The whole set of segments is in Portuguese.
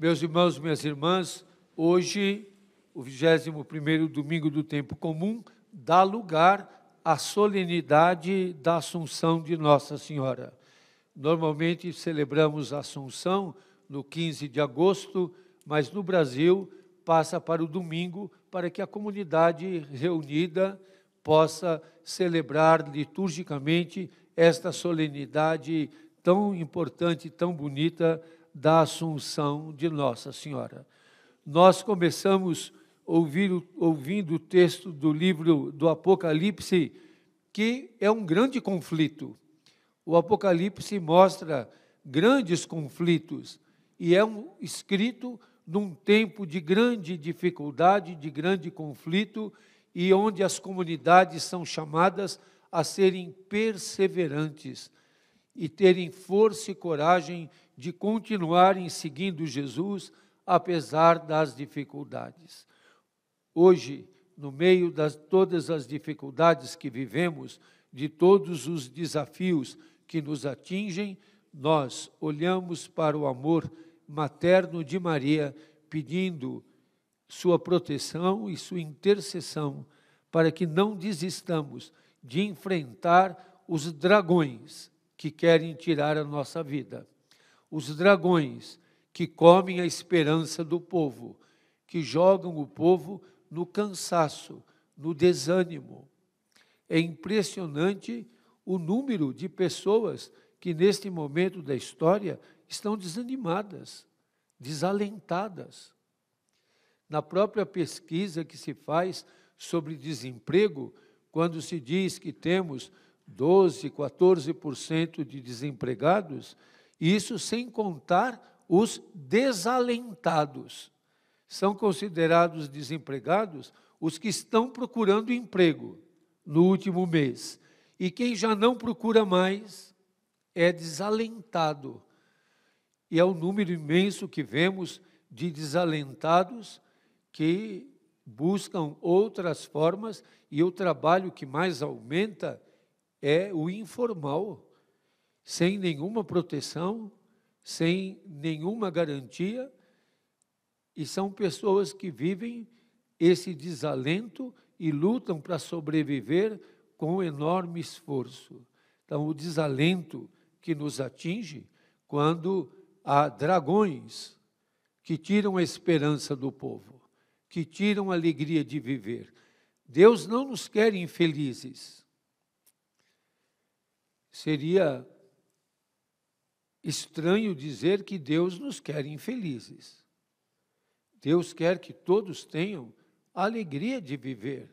Meus irmãos, minhas irmãs, hoje, o 21º domingo do tempo comum, dá lugar à solenidade da Assunção de Nossa Senhora. Normalmente celebramos a Assunção no 15 de agosto, mas no Brasil passa para o domingo para que a comunidade reunida possa celebrar liturgicamente esta solenidade tão importante, tão bonita da Assunção de Nossa Senhora. Nós começamos ouvir, ouvindo o texto do livro do Apocalipse, que é um grande conflito. O Apocalipse mostra grandes conflitos e é um, escrito num tempo de grande dificuldade, de grande conflito e onde as comunidades são chamadas a serem perseverantes, e terem força e coragem de continuarem seguindo Jesus, apesar das dificuldades. Hoje, no meio de todas as dificuldades que vivemos, de todos os desafios que nos atingem, nós olhamos para o amor materno de Maria, pedindo sua proteção e sua intercessão, para que não desistamos de enfrentar os dragões que querem tirar a nossa vida, os dragões que comem a esperança do povo, que jogam o povo no cansaço, no desânimo. É impressionante o número de pessoas que, neste momento da história, estão desanimadas, desalentadas. Na própria pesquisa que se faz sobre desemprego, quando se diz que temos 12, 14% de desempregados, isso sem contar os desalentados. São considerados desempregados os que estão procurando emprego no último mês. E quem já não procura mais é desalentado. E é o um número imenso que vemos de desalentados que buscam outras formas, e o trabalho que mais aumenta é o informal, sem nenhuma proteção, sem nenhuma garantia, e são pessoas que vivem esse desalento e lutam para sobreviver com enorme esforço. Então, o desalento que nos atinge quando há dragões que tiram a esperança do povo, que tiram a alegria de viver. Deus não nos quer infelizes. Seria estranho dizer que Deus nos quer infelizes. Deus quer que todos tenham a alegria de viver.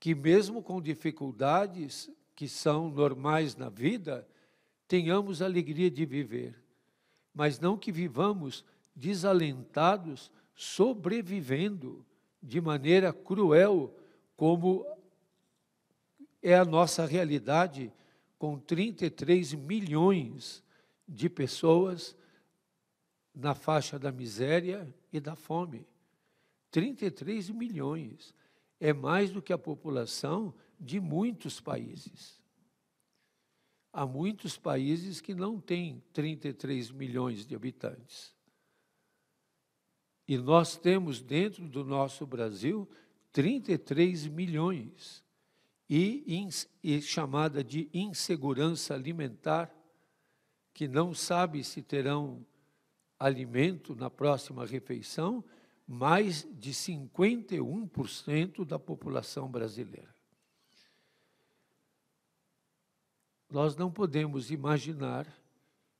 Que, mesmo com dificuldades que são normais na vida, tenhamos a alegria de viver. Mas não que vivamos desalentados, sobrevivendo de maneira cruel, como é a nossa realidade com 33 milhões de pessoas na faixa da miséria e da fome. 33 milhões é mais do que a população de muitos países. Há muitos países que não têm 33 milhões de habitantes. E nós temos dentro do nosso Brasil 33 milhões e, e chamada de insegurança alimentar, que não sabe se terão alimento na próxima refeição, mais de 51% da população brasileira. Nós não podemos imaginar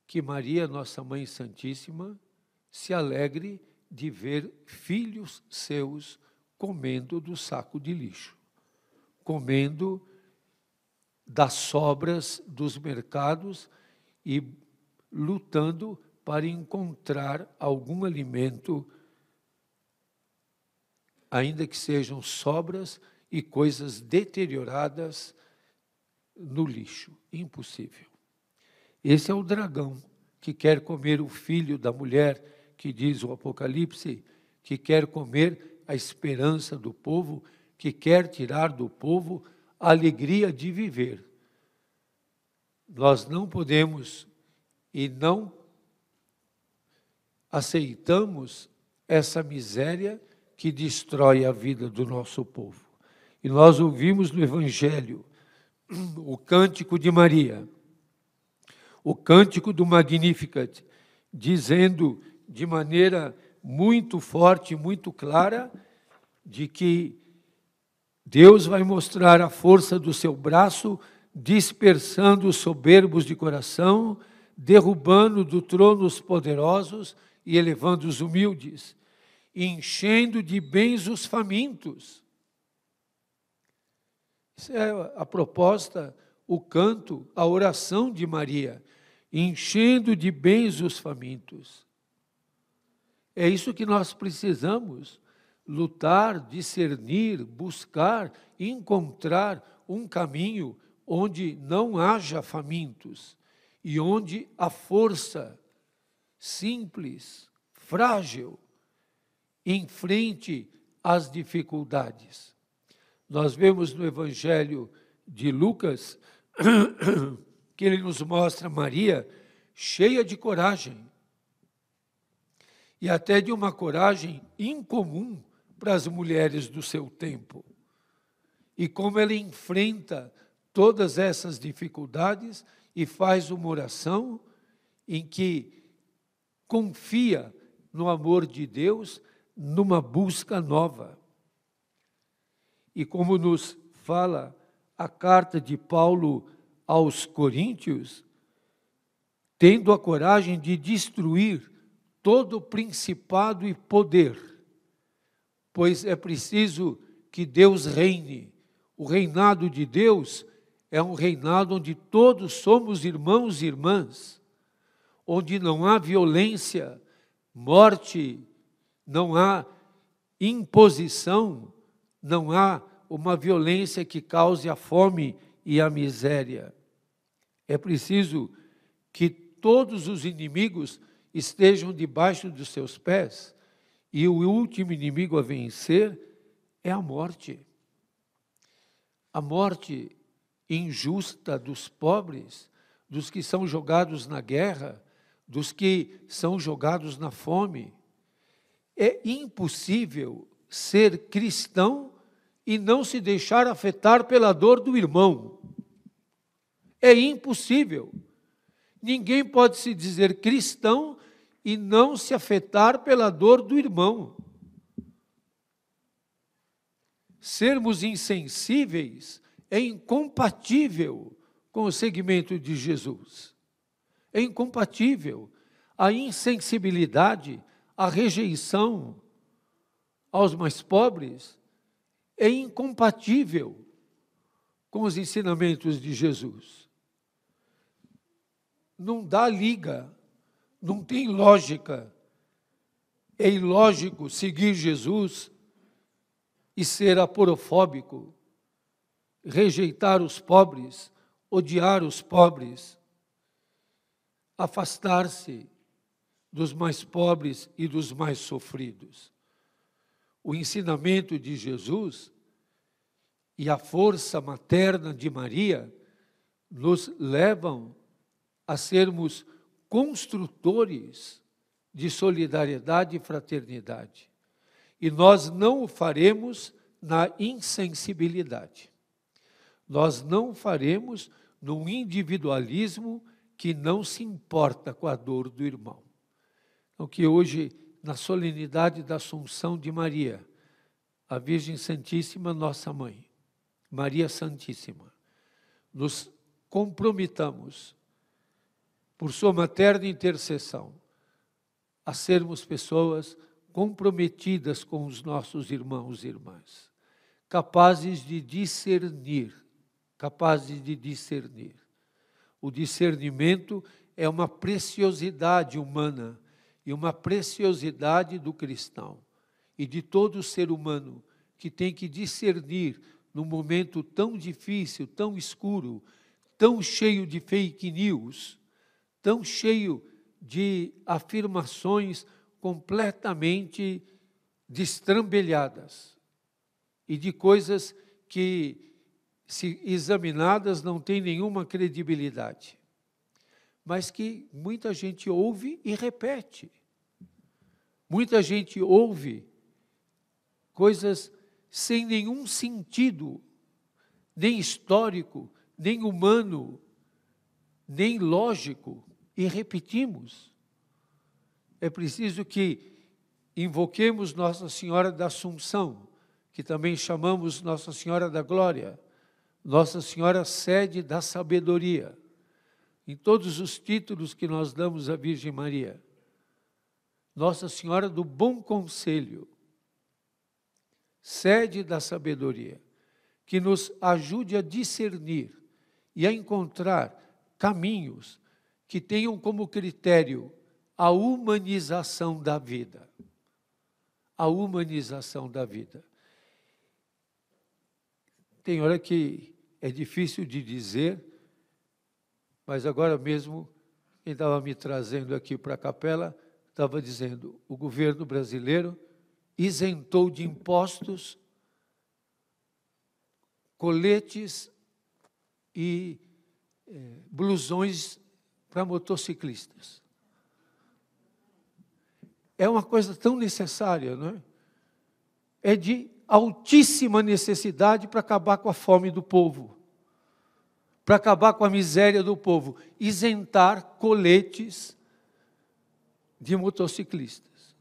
que Maria, nossa Mãe Santíssima, se alegre de ver filhos seus comendo do saco de lixo comendo das sobras dos mercados e lutando para encontrar algum alimento, ainda que sejam sobras e coisas deterioradas no lixo. Impossível. Esse é o dragão que quer comer o filho da mulher, que diz o Apocalipse, que quer comer a esperança do povo que quer tirar do povo a alegria de viver. Nós não podemos e não aceitamos essa miséria que destrói a vida do nosso povo. E nós ouvimos no Evangelho o cântico de Maria, o cântico do Magnificat, dizendo de maneira muito forte, muito clara, de que Deus vai mostrar a força do seu braço, dispersando os soberbos de coração, derrubando do trono os poderosos e elevando os humildes, enchendo de bens os famintos. Isso é a proposta, o canto, a oração de Maria, enchendo de bens os famintos. É isso que nós precisamos lutar, discernir, buscar, encontrar um caminho onde não haja famintos e onde a força simples, frágil, enfrente as dificuldades. Nós vemos no Evangelho de Lucas que ele nos mostra Maria cheia de coragem e até de uma coragem incomum para as mulheres do seu tempo. E como ela enfrenta todas essas dificuldades e faz uma oração em que confia no amor de Deus, numa busca nova. E como nos fala a carta de Paulo aos Coríntios, tendo a coragem de destruir todo o principado e poder pois é preciso que Deus reine. O reinado de Deus é um reinado onde todos somos irmãos e irmãs, onde não há violência, morte, não há imposição, não há uma violência que cause a fome e a miséria. É preciso que todos os inimigos estejam debaixo dos seus pés. E o último inimigo a vencer é a morte. A morte injusta dos pobres, dos que são jogados na guerra, dos que são jogados na fome. É impossível ser cristão e não se deixar afetar pela dor do irmão. É impossível. Ninguém pode se dizer cristão e não se afetar pela dor do irmão. Sermos insensíveis é incompatível com o segmento de Jesus. É incompatível a insensibilidade, a rejeição aos mais pobres é incompatível com os ensinamentos de Jesus. Não dá liga não tem lógica. É ilógico seguir Jesus e ser aporofóbico, rejeitar os pobres, odiar os pobres, afastar-se dos mais pobres e dos mais sofridos. O ensinamento de Jesus e a força materna de Maria nos levam a sermos construtores de solidariedade e fraternidade. E nós não o faremos na insensibilidade. Nós não o faremos num individualismo que não se importa com a dor do irmão. Então, que hoje, na solenidade da Assunção de Maria, a Virgem Santíssima, nossa mãe, Maria Santíssima, nos comprometamos por sua materna intercessão, a sermos pessoas comprometidas com os nossos irmãos e irmãs, capazes de discernir, capazes de discernir. O discernimento é uma preciosidade humana e uma preciosidade do cristão e de todo ser humano que tem que discernir num momento tão difícil, tão escuro, tão cheio de fake news, tão cheio de afirmações completamente destrambelhadas e de coisas que, se examinadas, não têm nenhuma credibilidade, mas que muita gente ouve e repete. Muita gente ouve coisas sem nenhum sentido, nem histórico, nem humano, nem lógico e repetimos. É preciso que invoquemos Nossa Senhora da Assunção, que também chamamos Nossa Senhora da Glória, Nossa Senhora Sede da Sabedoria, em todos os títulos que nós damos à Virgem Maria. Nossa Senhora do Bom Conselho, sede da sabedoria, que nos ajude a discernir e a encontrar caminhos que tenham como critério a humanização da vida. A humanização da vida. Tem hora que é difícil de dizer, mas agora mesmo, quem estava me trazendo aqui para a capela estava dizendo: o governo brasileiro isentou de impostos coletes e é, blusões para motociclistas. É uma coisa tão necessária, não é? É de altíssima necessidade para acabar com a fome do povo, para acabar com a miséria do povo, isentar coletes de motociclistas.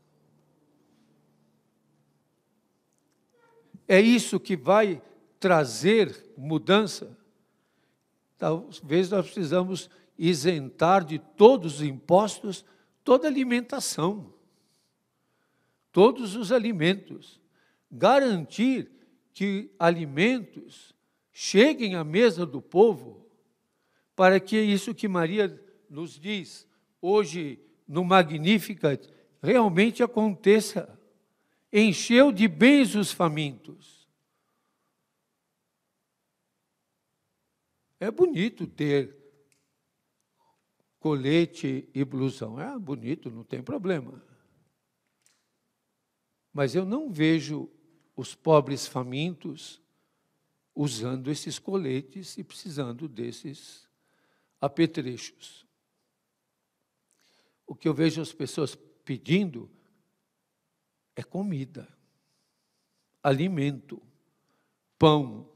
É isso que vai trazer mudança. Talvez nós precisamos isentar de todos os impostos toda alimentação, todos os alimentos, garantir que alimentos cheguem à mesa do povo, para que isso que Maria nos diz hoje no Magnificat realmente aconteça. Encheu de bens os famintos. É bonito ter colete e blusão. Ah, bonito, não tem problema. Mas eu não vejo os pobres famintos usando esses coletes e precisando desses apetrechos. O que eu vejo as pessoas pedindo é comida, alimento, pão,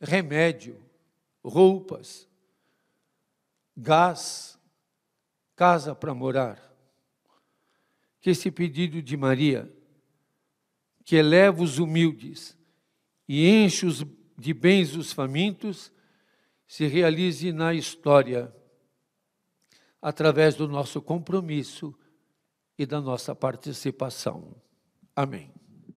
remédio, roupas, gás, casa para morar. Que esse pedido de Maria, que eleva os humildes e enche os de bens os famintos, se realize na história, através do nosso compromisso e da nossa participação. Amém.